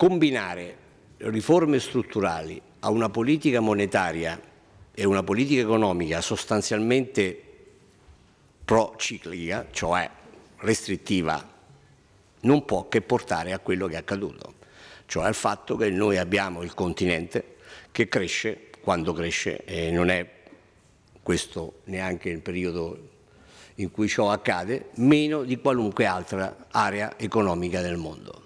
combinare riforme strutturali a una politica monetaria e una politica economica sostanzialmente prociclica, cioè restrittiva, non può che portare a quello che è accaduto, cioè al fatto che noi abbiamo il continente che cresce quando cresce e non è questo neanche il periodo in cui ciò accade, meno di qualunque altra area economica del mondo.